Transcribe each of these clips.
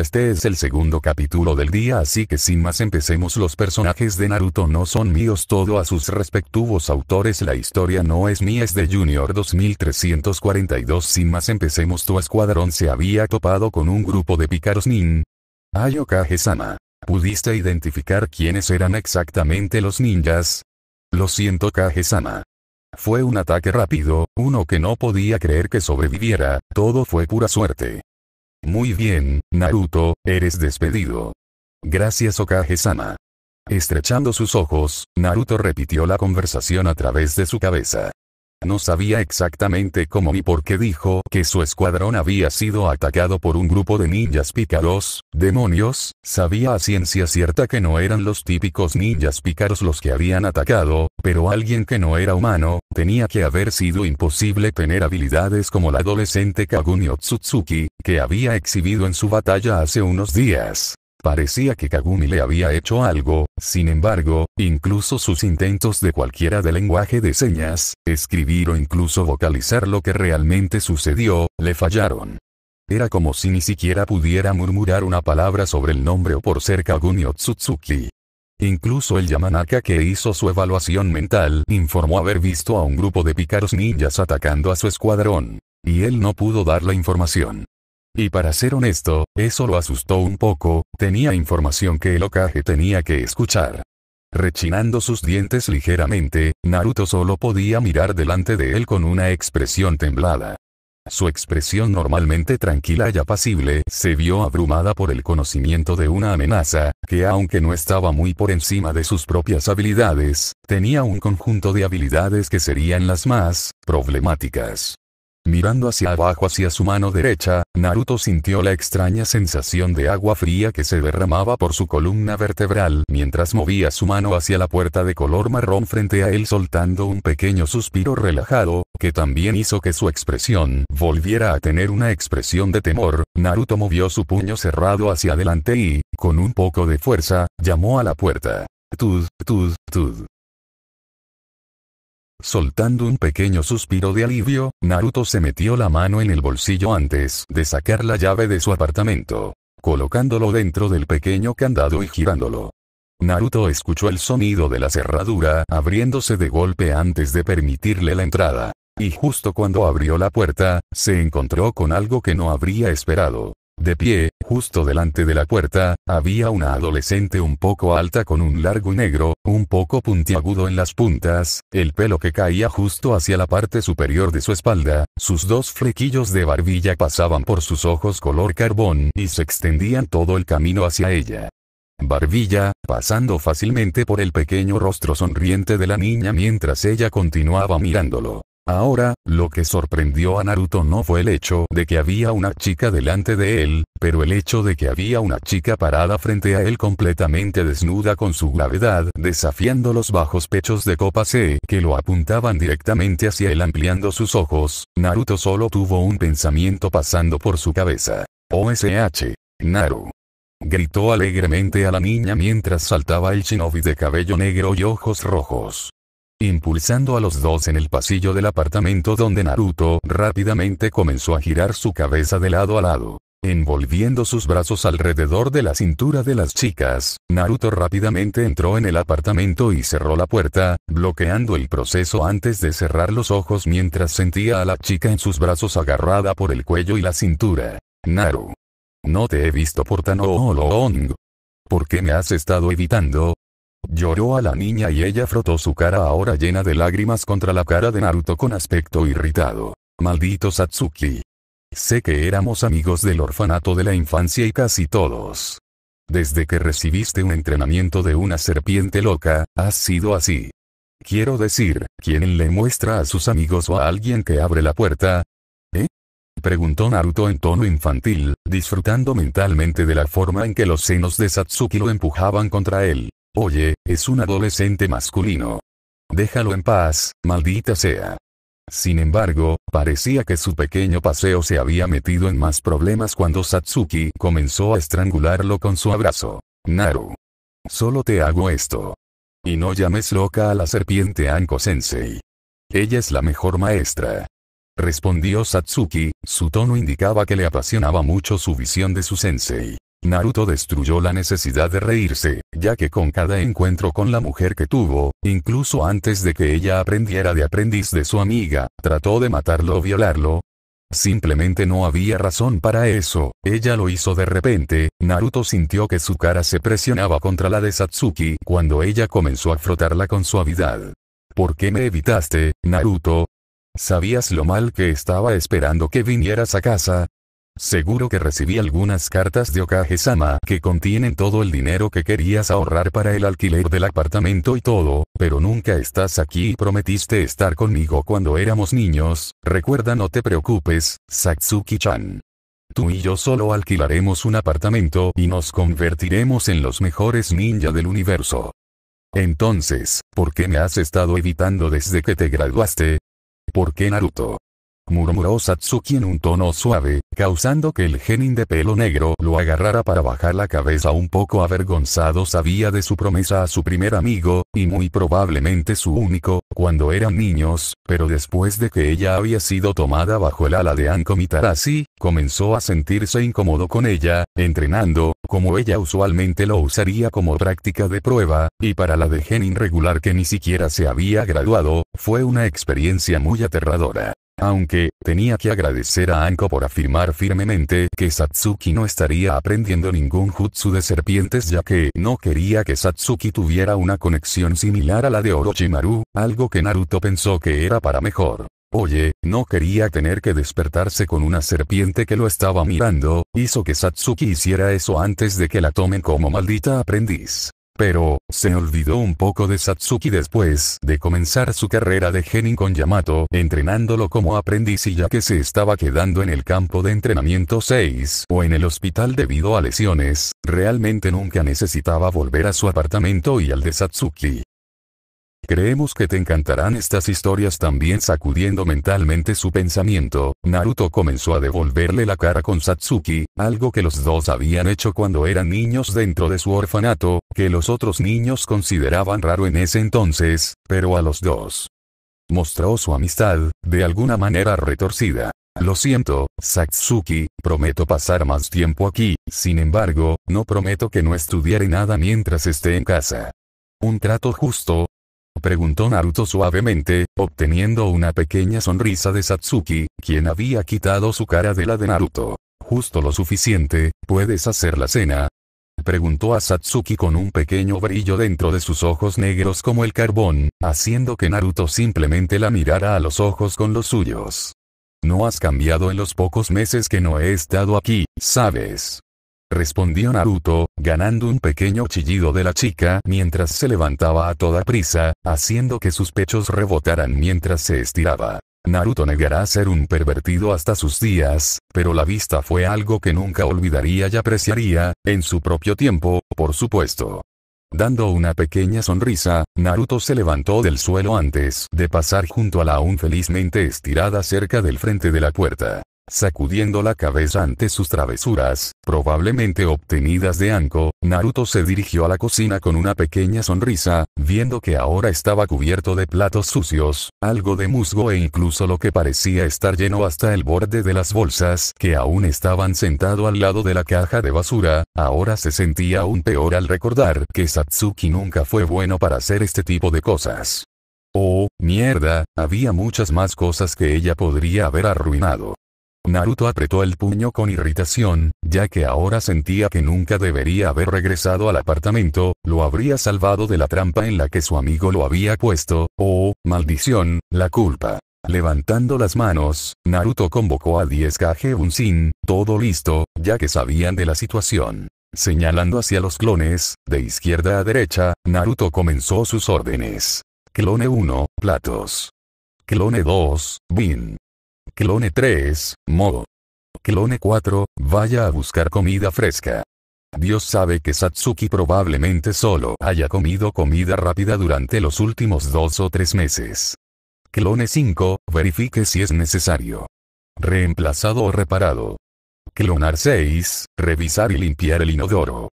este es el segundo capítulo del día así que sin más empecemos los personajes de Naruto no son míos todo a sus respectivos autores la historia no es mía es de Junior 2342 sin más empecemos tu escuadrón se había topado con un grupo de pícaros nin. Ayokage-sama. ¿Pudiste identificar quiénes eran exactamente los ninjas? Lo siento Kage-sama. Fue un ataque rápido, uno que no podía creer que sobreviviera, todo fue pura suerte. Muy bien, Naruto, eres despedido. Gracias Okage-sama. Estrechando sus ojos, Naruto repitió la conversación a través de su cabeza. No sabía exactamente cómo ni por qué dijo que su escuadrón había sido atacado por un grupo de ninjas pícaros, demonios, sabía a ciencia cierta que no eran los típicos ninjas pícaros los que habían atacado, pero alguien que no era humano, tenía que haber sido imposible tener habilidades como la adolescente Kagunio Otsutsuki, que había exhibido en su batalla hace unos días. Parecía que Kagumi le había hecho algo, sin embargo, incluso sus intentos de cualquiera de lenguaje de señas, escribir o incluso vocalizar lo que realmente sucedió, le fallaron. Era como si ni siquiera pudiera murmurar una palabra sobre el nombre o por ser Kagumi Otsutsuki. Incluso el Yamanaka que hizo su evaluación mental informó haber visto a un grupo de pícaros ninjas atacando a su escuadrón. Y él no pudo dar la información. Y para ser honesto, eso lo asustó un poco, tenía información que el Okage tenía que escuchar. Rechinando sus dientes ligeramente, Naruto solo podía mirar delante de él con una expresión temblada. Su expresión normalmente tranquila y apacible se vio abrumada por el conocimiento de una amenaza, que aunque no estaba muy por encima de sus propias habilidades, tenía un conjunto de habilidades que serían las más problemáticas. Mirando hacia abajo hacia su mano derecha, Naruto sintió la extraña sensación de agua fría que se derramaba por su columna vertebral mientras movía su mano hacia la puerta de color marrón frente a él soltando un pequeño suspiro relajado, que también hizo que su expresión volviera a tener una expresión de temor, Naruto movió su puño cerrado hacia adelante y, con un poco de fuerza, llamó a la puerta. Tud, tud, tud. Soltando un pequeño suspiro de alivio, Naruto se metió la mano en el bolsillo antes de sacar la llave de su apartamento, colocándolo dentro del pequeño candado y girándolo. Naruto escuchó el sonido de la cerradura abriéndose de golpe antes de permitirle la entrada. Y justo cuando abrió la puerta, se encontró con algo que no habría esperado. De pie, Justo delante de la puerta, había una adolescente un poco alta con un largo negro, un poco puntiagudo en las puntas, el pelo que caía justo hacia la parte superior de su espalda, sus dos flequillos de barbilla pasaban por sus ojos color carbón y se extendían todo el camino hacia ella. Barbilla, pasando fácilmente por el pequeño rostro sonriente de la niña mientras ella continuaba mirándolo. Ahora, lo que sorprendió a Naruto no fue el hecho de que había una chica delante de él, pero el hecho de que había una chica parada frente a él completamente desnuda con su gravedad, desafiando los bajos pechos de Copa C que lo apuntaban directamente hacia él ampliando sus ojos, Naruto solo tuvo un pensamiento pasando por su cabeza. OSH. Naru. Gritó alegremente a la niña mientras saltaba el shinobi de cabello negro y ojos rojos impulsando a los dos en el pasillo del apartamento donde Naruto rápidamente comenzó a girar su cabeza de lado a lado. Envolviendo sus brazos alrededor de la cintura de las chicas, Naruto rápidamente entró en el apartamento y cerró la puerta, bloqueando el proceso antes de cerrar los ojos mientras sentía a la chica en sus brazos agarrada por el cuello y la cintura. Naru. No te he visto por tan tiempo. ¿Por qué me has estado evitando? Lloró a la niña y ella frotó su cara ahora llena de lágrimas contra la cara de Naruto con aspecto irritado. Maldito Satsuki. Sé que éramos amigos del orfanato de la infancia y casi todos. Desde que recibiste un entrenamiento de una serpiente loca, has sido así. Quiero decir, ¿quién le muestra a sus amigos o a alguien que abre la puerta? ¿Eh? Preguntó Naruto en tono infantil, disfrutando mentalmente de la forma en que los senos de Satsuki lo empujaban contra él. Oye, es un adolescente masculino. Déjalo en paz, maldita sea. Sin embargo, parecía que su pequeño paseo se había metido en más problemas cuando Satsuki comenzó a estrangularlo con su abrazo. Naru. Solo te hago esto. Y no llames loca a la serpiente Anko Sensei. Ella es la mejor maestra. Respondió Satsuki, su tono indicaba que le apasionaba mucho su visión de su sensei. Naruto destruyó la necesidad de reírse, ya que con cada encuentro con la mujer que tuvo, incluso antes de que ella aprendiera de aprendiz de su amiga, trató de matarlo o violarlo. Simplemente no había razón para eso, ella lo hizo de repente, Naruto sintió que su cara se presionaba contra la de Satsuki cuando ella comenzó a frotarla con suavidad. ¿Por qué me evitaste, Naruto? ¿Sabías lo mal que estaba esperando que vinieras a casa? Seguro que recibí algunas cartas de Okage-sama que contienen todo el dinero que querías ahorrar para el alquiler del apartamento y todo, pero nunca estás aquí y prometiste estar conmigo cuando éramos niños, recuerda no te preocupes, Satsuki-chan. Tú y yo solo alquilaremos un apartamento y nos convertiremos en los mejores ninja del universo. Entonces, ¿por qué me has estado evitando desde que te graduaste? ¿Por qué Naruto? murmuró Satsuki en un tono suave, causando que el genin de pelo negro lo agarrara para bajar la cabeza un poco avergonzado sabía de su promesa a su primer amigo, y muy probablemente su único, cuando eran niños, pero después de que ella había sido tomada bajo el ala de Anko Mitarashi, comenzó a sentirse incómodo con ella, entrenando, como ella usualmente lo usaría como práctica de prueba, y para la de genin regular que ni siquiera se había graduado, fue una experiencia muy aterradora. Aunque, tenía que agradecer a Anko por afirmar firmemente que Satsuki no estaría aprendiendo ningún jutsu de serpientes ya que no quería que Satsuki tuviera una conexión similar a la de Orochimaru, algo que Naruto pensó que era para mejor. Oye, no quería tener que despertarse con una serpiente que lo estaba mirando, hizo que Satsuki hiciera eso antes de que la tomen como maldita aprendiz. Pero, se olvidó un poco de Satsuki después de comenzar su carrera de genin con Yamato entrenándolo como aprendiz y ya que se estaba quedando en el campo de entrenamiento 6 o en el hospital debido a lesiones, realmente nunca necesitaba volver a su apartamento y al de Satsuki. Creemos que te encantarán estas historias también sacudiendo mentalmente su pensamiento, Naruto comenzó a devolverle la cara con Satsuki, algo que los dos habían hecho cuando eran niños dentro de su orfanato, que los otros niños consideraban raro en ese entonces, pero a los dos. Mostró su amistad, de alguna manera retorcida. Lo siento, Satsuki, prometo pasar más tiempo aquí, sin embargo, no prometo que no estudiaré nada mientras esté en casa. Un trato justo, Preguntó Naruto suavemente, obteniendo una pequeña sonrisa de Satsuki, quien había quitado su cara de la de Naruto. Justo lo suficiente, ¿puedes hacer la cena? Preguntó a Satsuki con un pequeño brillo dentro de sus ojos negros como el carbón, haciendo que Naruto simplemente la mirara a los ojos con los suyos. No has cambiado en los pocos meses que no he estado aquí, ¿sabes? respondió Naruto, ganando un pequeño chillido de la chica mientras se levantaba a toda prisa, haciendo que sus pechos rebotaran mientras se estiraba. Naruto negará ser un pervertido hasta sus días, pero la vista fue algo que nunca olvidaría y apreciaría, en su propio tiempo, por supuesto. Dando una pequeña sonrisa, Naruto se levantó del suelo antes de pasar junto a la aún felizmente estirada cerca del frente de la puerta. Sacudiendo la cabeza ante sus travesuras, probablemente obtenidas de Anko, Naruto se dirigió a la cocina con una pequeña sonrisa, viendo que ahora estaba cubierto de platos sucios, algo de musgo e incluso lo que parecía estar lleno hasta el borde de las bolsas que aún estaban sentado al lado de la caja de basura, ahora se sentía aún peor al recordar que Satsuki nunca fue bueno para hacer este tipo de cosas. Oh, mierda, había muchas más cosas que ella podría haber arruinado. Naruto apretó el puño con irritación, ya que ahora sentía que nunca debería haber regresado al apartamento, lo habría salvado de la trampa en la que su amigo lo había puesto, oh, maldición, la culpa. Levantando las manos, Naruto convocó a 10 Kage sin, todo listo, ya que sabían de la situación. Señalando hacia los clones, de izquierda a derecha, Naruto comenzó sus órdenes. Clone 1, platos. Clone 2, bin. Clone 3, Modo. Clone 4, vaya a buscar comida fresca. Dios sabe que Satsuki probablemente solo haya comido comida rápida durante los últimos dos o tres meses. Clone 5, verifique si es necesario. Reemplazado o reparado. Clonar 6, revisar y limpiar el inodoro.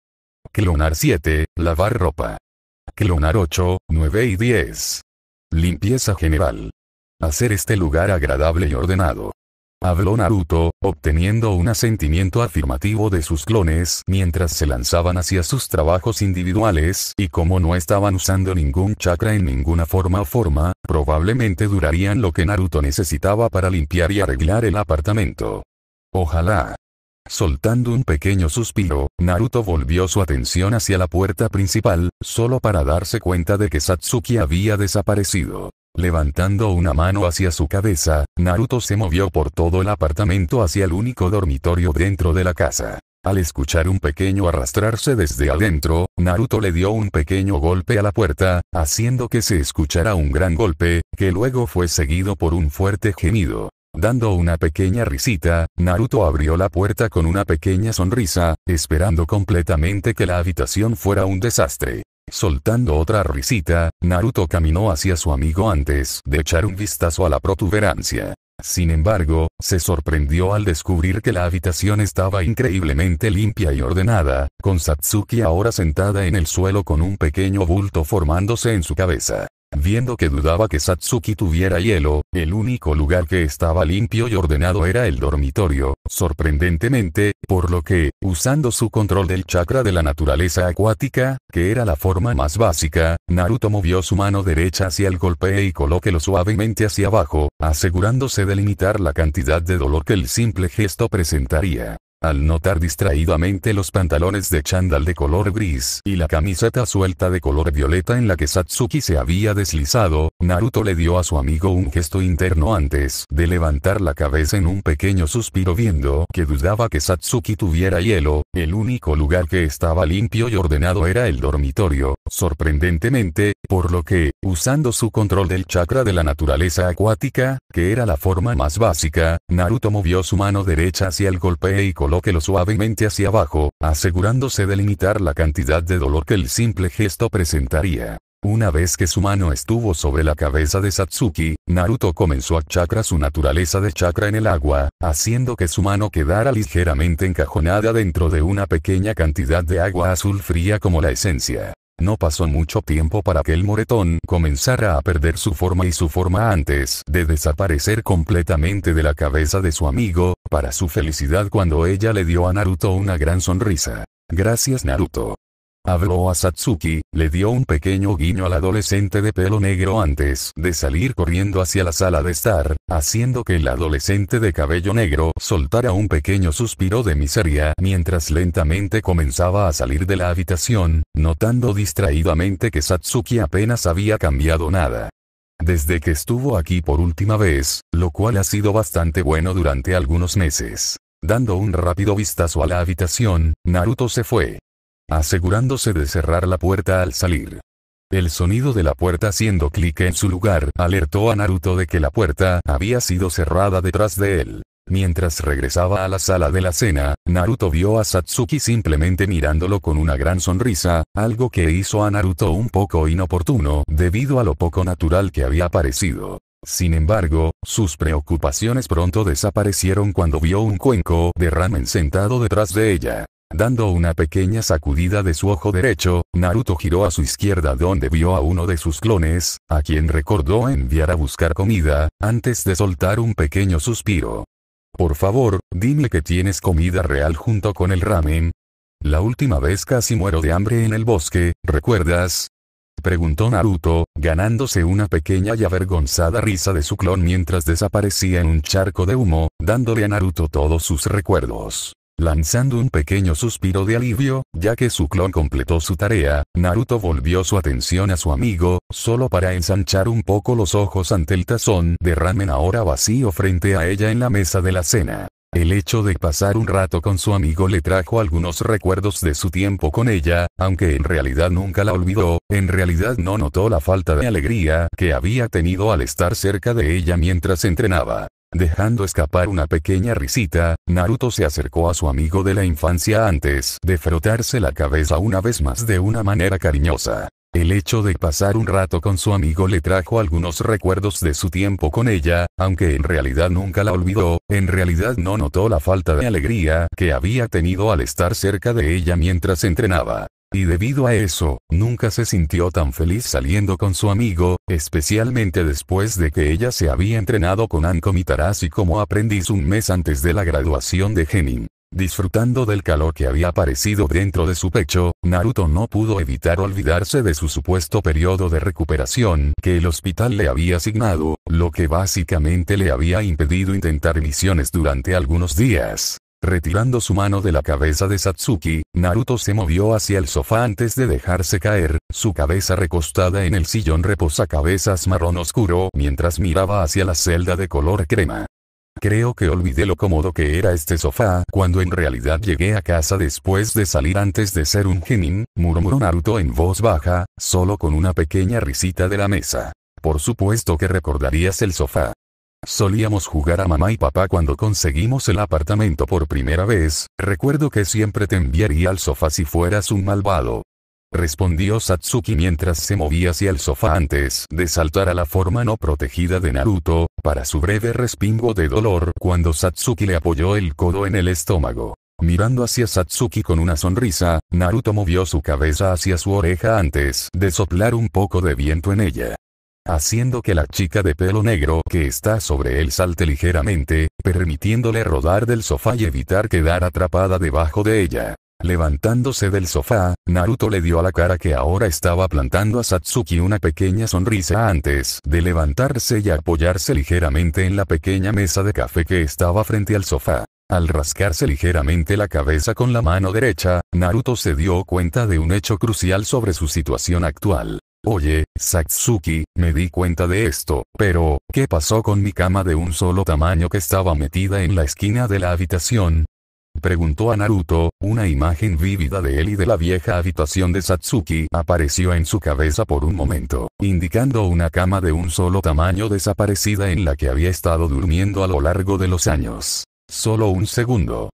Clonar 7, lavar ropa. Clonar 8, 9 y 10. Limpieza general hacer este lugar agradable y ordenado. Habló Naruto, obteniendo un asentimiento afirmativo de sus clones mientras se lanzaban hacia sus trabajos individuales y como no estaban usando ningún chakra en ninguna forma o forma, probablemente durarían lo que Naruto necesitaba para limpiar y arreglar el apartamento. Ojalá. Soltando un pequeño suspiro, Naruto volvió su atención hacia la puerta principal, solo para darse cuenta de que Satsuki había desaparecido. Levantando una mano hacia su cabeza, Naruto se movió por todo el apartamento hacia el único dormitorio dentro de la casa. Al escuchar un pequeño arrastrarse desde adentro, Naruto le dio un pequeño golpe a la puerta, haciendo que se escuchara un gran golpe, que luego fue seguido por un fuerte gemido. Dando una pequeña risita, Naruto abrió la puerta con una pequeña sonrisa, esperando completamente que la habitación fuera un desastre. Soltando otra risita, Naruto caminó hacia su amigo antes de echar un vistazo a la protuberancia. Sin embargo, se sorprendió al descubrir que la habitación estaba increíblemente limpia y ordenada, con Satsuki ahora sentada en el suelo con un pequeño bulto formándose en su cabeza. Viendo que dudaba que Satsuki tuviera hielo, el único lugar que estaba limpio y ordenado era el dormitorio, sorprendentemente, por lo que, usando su control del chakra de la naturaleza acuática, que era la forma más básica, Naruto movió su mano derecha hacia el golpe y colóquelo suavemente hacia abajo, asegurándose de limitar la cantidad de dolor que el simple gesto presentaría. Al notar distraídamente los pantalones de chandal de color gris y la camiseta suelta de color violeta en la que Satsuki se había deslizado, Naruto le dio a su amigo un gesto interno antes de levantar la cabeza en un pequeño suspiro viendo que dudaba que Satsuki tuviera hielo, el único lugar que estaba limpio y ordenado era el dormitorio, sorprendentemente, por lo que, usando su control del chakra de la naturaleza acuática, que era la forma más básica, Naruto movió su mano derecha hacia el golpe y color que lo suavemente hacia abajo, asegurándose de limitar la cantidad de dolor que el simple gesto presentaría. Una vez que su mano estuvo sobre la cabeza de Satsuki, Naruto comenzó a chakra su naturaleza de chakra en el agua, haciendo que su mano quedara ligeramente encajonada dentro de una pequeña cantidad de agua azul fría como la esencia. No pasó mucho tiempo para que el moretón comenzara a perder su forma y su forma antes de desaparecer completamente de la cabeza de su amigo, para su felicidad cuando ella le dio a Naruto una gran sonrisa. Gracias Naruto. Habló a Satsuki, le dio un pequeño guiño al adolescente de pelo negro antes de salir corriendo hacia la sala de estar, haciendo que el adolescente de cabello negro soltara un pequeño suspiro de miseria mientras lentamente comenzaba a salir de la habitación, notando distraídamente que Satsuki apenas había cambiado nada desde que estuvo aquí por última vez, lo cual ha sido bastante bueno durante algunos meses. Dando un rápido vistazo a la habitación, Naruto se fue. Asegurándose de cerrar la puerta al salir. El sonido de la puerta haciendo clic en su lugar alertó a Naruto de que la puerta había sido cerrada detrás de él. Mientras regresaba a la sala de la cena, Naruto vio a Satsuki simplemente mirándolo con una gran sonrisa, algo que hizo a Naruto un poco inoportuno debido a lo poco natural que había parecido. Sin embargo, sus preocupaciones pronto desaparecieron cuando vio un cuenco de ramen sentado detrás de ella. Dando una pequeña sacudida de su ojo derecho, Naruto giró a su izquierda donde vio a uno de sus clones, a quien recordó enviar a buscar comida, antes de soltar un pequeño suspiro. Por favor, dime que tienes comida real junto con el ramen. La última vez casi muero de hambre en el bosque, ¿recuerdas? Preguntó Naruto, ganándose una pequeña y avergonzada risa de su clon mientras desaparecía en un charco de humo, dándole a Naruto todos sus recuerdos. Lanzando un pequeño suspiro de alivio, ya que su clon completó su tarea, Naruto volvió su atención a su amigo, solo para ensanchar un poco los ojos ante el tazón de ramen ahora vacío frente a ella en la mesa de la cena. El hecho de pasar un rato con su amigo le trajo algunos recuerdos de su tiempo con ella, aunque en realidad nunca la olvidó, en realidad no notó la falta de alegría que había tenido al estar cerca de ella mientras entrenaba. Dejando escapar una pequeña risita, Naruto se acercó a su amigo de la infancia antes de frotarse la cabeza una vez más de una manera cariñosa. El hecho de pasar un rato con su amigo le trajo algunos recuerdos de su tiempo con ella, aunque en realidad nunca la olvidó, en realidad no notó la falta de alegría que había tenido al estar cerca de ella mientras entrenaba y debido a eso, nunca se sintió tan feliz saliendo con su amigo, especialmente después de que ella se había entrenado con Anko Mitarashi como aprendiz un mes antes de la graduación de Genin. Disfrutando del calor que había aparecido dentro de su pecho, Naruto no pudo evitar olvidarse de su supuesto periodo de recuperación que el hospital le había asignado, lo que básicamente le había impedido intentar misiones durante algunos días. Retirando su mano de la cabeza de Satsuki, Naruto se movió hacia el sofá antes de dejarse caer, su cabeza recostada en el sillón reposa cabezas marrón oscuro mientras miraba hacia la celda de color crema. Creo que olvidé lo cómodo que era este sofá cuando en realidad llegué a casa después de salir antes de ser un genin, murmuró Naruto en voz baja, solo con una pequeña risita de la mesa. Por supuesto que recordarías el sofá. Solíamos jugar a mamá y papá cuando conseguimos el apartamento por primera vez, recuerdo que siempre te enviaría al sofá si fueras un malvado. Respondió Satsuki mientras se movía hacia el sofá antes de saltar a la forma no protegida de Naruto, para su breve respingo de dolor cuando Satsuki le apoyó el codo en el estómago. Mirando hacia Satsuki con una sonrisa, Naruto movió su cabeza hacia su oreja antes de soplar un poco de viento en ella haciendo que la chica de pelo negro que está sobre él salte ligeramente, permitiéndole rodar del sofá y evitar quedar atrapada debajo de ella. Levantándose del sofá, Naruto le dio a la cara que ahora estaba plantando a Satsuki una pequeña sonrisa antes de levantarse y apoyarse ligeramente en la pequeña mesa de café que estaba frente al sofá. Al rascarse ligeramente la cabeza con la mano derecha, Naruto se dio cuenta de un hecho crucial sobre su situación actual. Oye, Satsuki, me di cuenta de esto, pero, ¿qué pasó con mi cama de un solo tamaño que estaba metida en la esquina de la habitación? Preguntó a Naruto, una imagen vívida de él y de la vieja habitación de Satsuki apareció en su cabeza por un momento, indicando una cama de un solo tamaño desaparecida en la que había estado durmiendo a lo largo de los años. Solo un segundo.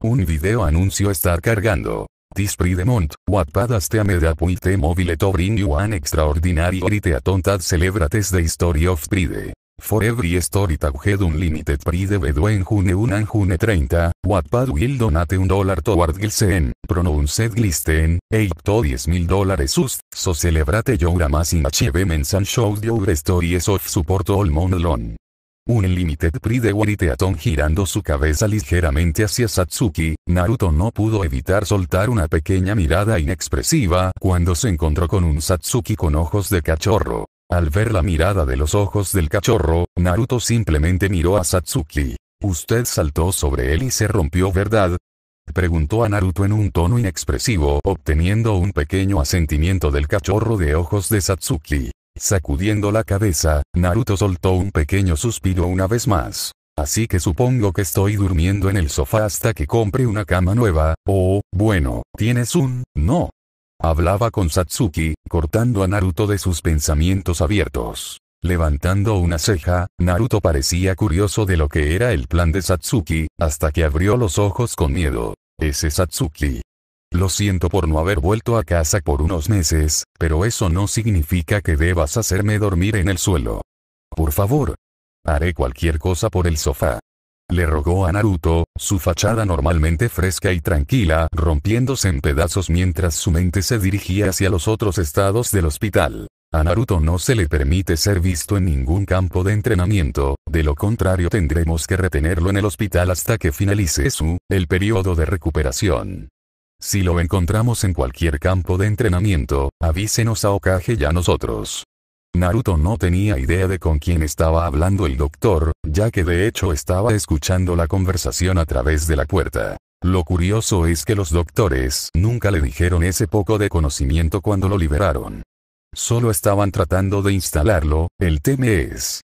Un video anuncio estar cargando de mont WatPad Asteamed Apuite Mobile To Bring You An Extraordinary Orite tontad Celebrates The History of Pride. For every story tagged unlimited pride en june 1 and june 30, Wattpad will donate un dólar toward Gilsen, pronounced Glisten, Eight to 10 mil dólares ust, so celebrate your amazing achievements and show your stories of support all month long. Un Limited Pri de Wariteaton girando su cabeza ligeramente hacia Satsuki, Naruto no pudo evitar soltar una pequeña mirada inexpresiva cuando se encontró con un Satsuki con ojos de cachorro. Al ver la mirada de los ojos del cachorro, Naruto simplemente miró a Satsuki. Usted saltó sobre él y se rompió, ¿verdad? Preguntó a Naruto en un tono inexpresivo, obteniendo un pequeño asentimiento del cachorro de ojos de Satsuki. Sacudiendo la cabeza, Naruto soltó un pequeño suspiro una vez más. Así que supongo que estoy durmiendo en el sofá hasta que compre una cama nueva, o, oh, bueno, tienes un, no. Hablaba con Satsuki, cortando a Naruto de sus pensamientos abiertos. Levantando una ceja, Naruto parecía curioso de lo que era el plan de Satsuki, hasta que abrió los ojos con miedo. Ese Satsuki, lo siento por no haber vuelto a casa por unos meses, pero eso no significa que debas hacerme dormir en el suelo. Por favor. Haré cualquier cosa por el sofá. Le rogó a Naruto, su fachada normalmente fresca y tranquila, rompiéndose en pedazos mientras su mente se dirigía hacia los otros estados del hospital. A Naruto no se le permite ser visto en ningún campo de entrenamiento, de lo contrario tendremos que retenerlo en el hospital hasta que finalice su, el periodo de recuperación. Si lo encontramos en cualquier campo de entrenamiento, avísenos a Okage y a nosotros. Naruto no tenía idea de con quién estaba hablando el doctor, ya que de hecho estaba escuchando la conversación a través de la puerta. Lo curioso es que los doctores nunca le dijeron ese poco de conocimiento cuando lo liberaron. Solo estaban tratando de instalarlo, el tema es,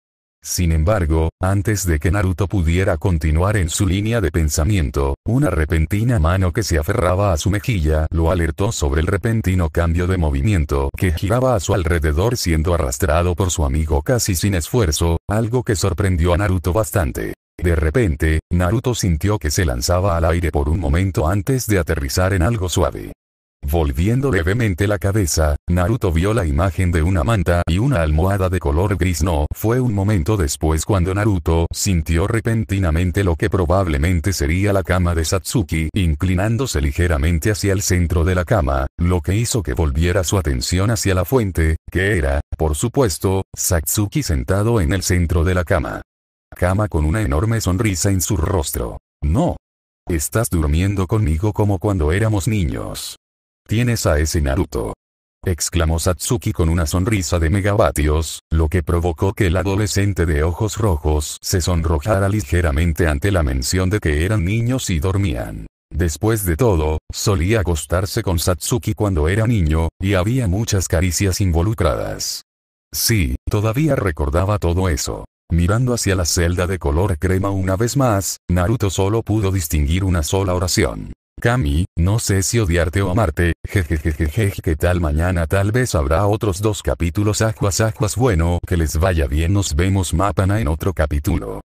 sin embargo, antes de que Naruto pudiera continuar en su línea de pensamiento, una repentina mano que se aferraba a su mejilla lo alertó sobre el repentino cambio de movimiento que giraba a su alrededor siendo arrastrado por su amigo casi sin esfuerzo, algo que sorprendió a Naruto bastante. De repente, Naruto sintió que se lanzaba al aire por un momento antes de aterrizar en algo suave. Volviendo levemente la cabeza, Naruto vio la imagen de una manta y una almohada de color gris. No, fue un momento después cuando Naruto sintió repentinamente lo que probablemente sería la cama de Satsuki, inclinándose ligeramente hacia el centro de la cama, lo que hizo que volviera su atención hacia la fuente, que era, por supuesto, Satsuki sentado en el centro de la cama. Cama con una enorme sonrisa en su rostro. No. Estás durmiendo conmigo como cuando éramos niños. Tienes a ese Naruto. Exclamó Satsuki con una sonrisa de megavatios, lo que provocó que el adolescente de ojos rojos se sonrojara ligeramente ante la mención de que eran niños y dormían. Después de todo, solía acostarse con Satsuki cuando era niño, y había muchas caricias involucradas. Sí, todavía recordaba todo eso. Mirando hacia la celda de color crema una vez más, Naruto solo pudo distinguir una sola oración. Cami, no sé si odiarte o amarte, jejejejeje, que tal mañana tal vez habrá otros dos capítulos ajuas ajuas bueno, que les vaya bien nos vemos mapana en otro capítulo.